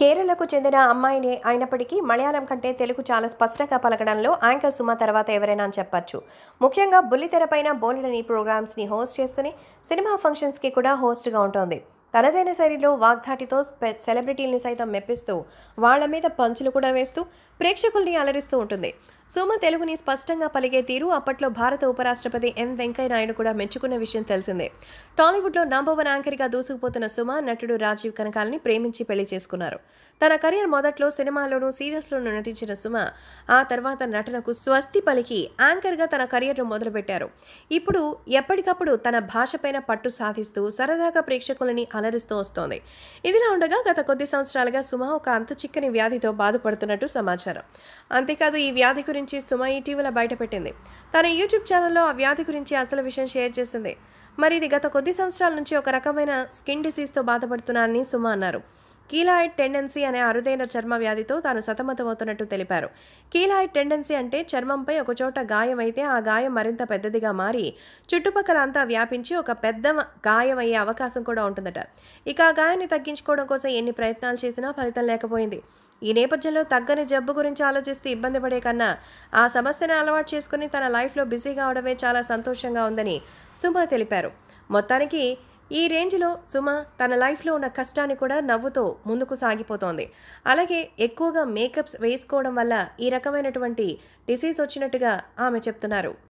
కేరళకు చెందిన అమ్మాయిని అయినప్పటికీ మలయాళం కంటే తెలుగు చాలా స్పష్టంగా పలకడంలో యాంకర్ సుమ తర్వాత ఎవరైనా చెప్పచ్చు ముఖ్యంగా బుల్లితెరపైన బోలెడని ప్రోగ్రామ్స్ని హోస్ట్ చేస్తూనే సినిమా ఫంక్షన్స్కి కూడా హోస్ట్గా ఉంటుంది తనదైన శైలిలో వాగ్ధాటితో సెలబ్రిటీల్ని సైతం మెప్పిస్తూ వాళ్ల మీద పంచులు కూడా వేస్తూ ప్రేక్షకుల్ని అలరిస్తూ ఉంటుంది సుమ తెలుగుని స్పష్టంగా పలికే తీరు అప్పట్లో భారత ఉపరాష్ట్రపతి ఎం వెంకయ్యనాయుడు కూడా మెచ్చుకున్న విషయం తెలిసిందే టాలీవుడ్లో నంబర్ వన్ యాంకర్గా దూసుకుపోతున్న సుమ నటుడు రాజీవ్ కనకాలని ప్రేమించి పెళ్లి చేసుకున్నారు తన కెరీర్ మొదట్లో సినిమాల్లోనూ సీరియల్స్లోనూ నటించిన సుమ ఆ తర్వాత నటనకు స్వస్తి పలికి యాంకర్గా తన కెరియర్ను మొదలుపెట్టారు ఇప్పుడు ఎప్పటికప్పుడు తన భాషపైన పట్టు సాధిస్తూ సరదాగా ప్రేక్షకులని అలరిస్తూ వస్తోంది ఇదిలా ఉండగా గత కొద్ది సంవత్సరాలుగా సుమ ఒక అంతు చిక్కని వ్యాధితో బాధపడుతున్నట్టు సమాచారం అంతేకాదు ఈ వ్యాధి గురించి సుమ ఇటీవల బయటపెట్టింది తన యూట్యూబ్ ఛానల్లో ఆ వ్యాధి గురించి అసలు విషయం షేర్ చేసింది మరి ఇది గత కొద్ది సంవత్సరాల నుంచి ఒక రకమైన స్కిన్ డిసీజ్తో బాధపడుతున్నానని సుమ అన్నారు కీలాయిడ్ టెండెన్సీ అనే అరుదైన చర్మ వ్యాధితో తాను సతమతమవుతున్నట్టు తెలిపారు కీలాయిడ్ టెండెన్సీ అంటే చర్మంపై ఒకచోట గాయమైతే ఆ గాయం మరింత పెద్దదిగా మారి చుట్టుపక్కల అంతా వ్యాపించి ఒక పెద్ద గాయమయ్యే అవకాశం కూడా ఉంటుందట ఇక ఆ గాయాన్ని తగ్గించుకోవడం కోసం ఎన్ని ప్రయత్నాలు చేసినా ఫలితం లేకపోయింది ఈ నేపథ్యంలో తగ్గని జబ్బు గురించి ఆలోచిస్తే ఇబ్బంది పడే కన్నా ఆ సమస్యను అలవాటు చేసుకుని తన లైఫ్లో బిజీగా అవడమే చాలా సంతోషంగా ఉందని సుమ తెలిపారు మొత్తానికి ఈ రేంజ్లో సుమ తన లైఫ్లో ఉన్న కష్టాన్ని కూడా నవ్వుతో ముందుకు సాగిపోతోంది అలాగే ఎక్కువగా మేకప్స్ వేసుకోవడం వల్ల ఈ రకమైనటువంటి డిసీజ్ వచ్చినట్టుగా ఆమె చెప్తున్నారు